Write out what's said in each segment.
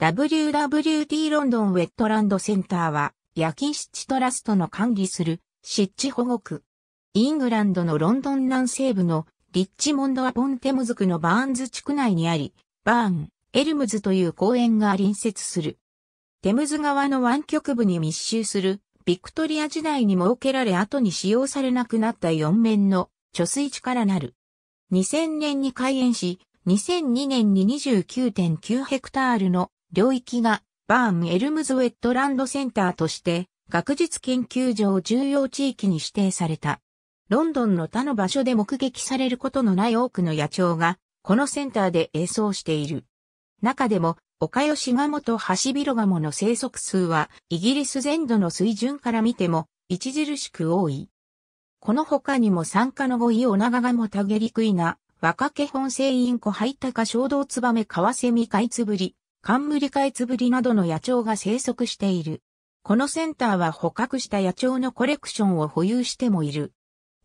WWT ロンドンウェットランドセンターは、夜勤湿地トラストの管理する湿地保護区。イングランドのロンドン南西部のリッチモンドアポンテムズ区のバーンズ地区内にあり、バーン、エルムズという公園が隣接する。テムズ川の湾曲部に密集する、ビクトリア時代に設けられ後に使用されなくなった4面の貯水池からなる。2000年に開園し、2002年に29.9ヘクタールの領域がバーン・エルムズ・ウェットランドセンターとして学術研究上重要地域に指定された。ロンドンの他の場所で目撃されることのない多くの野鳥が、このセンターで演奏している。中でも、岡吉ガモとハシビロガモの生息数は、イギリス全土の水準から見ても、著しく多い。この他にも参加の語彙オナガガモタゲリクイナ、若毛本性インコハイタカ衝動ツバメカワセミカイツブリ、冠カイツブリなどの野鳥が生息している。このセンターは捕獲した野鳥のコレクションを保有してもいる。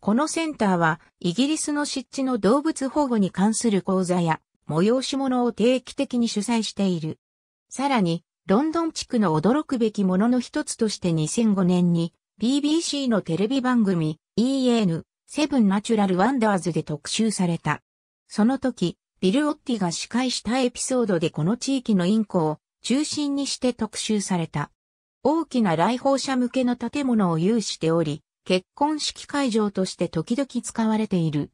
このセンターはイギリスの湿地の動物保護に関する講座や催し物を定期的に主催している。さらに、ロンドン地区の驚くべきものの一つとして2005年に BBC のテレビ番組 EN セブンナチュラルワンダーズで特集された。その時、ビル・オッティが司会したエピソードでこの地域のインコを中心にして特集された。大きな来訪者向けの建物を有しており、結婚式会場として時々使われている。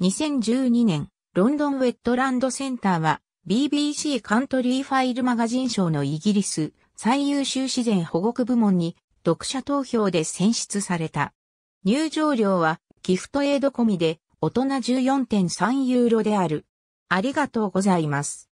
2012年、ロンドンウェットランドセンターは BBC カントリーファイルマガジン賞のイギリス最優秀自然保護区部門に読者投票で選出された。入場料はギフトエイド込みで大人14.3ユーロである。ありがとうございます。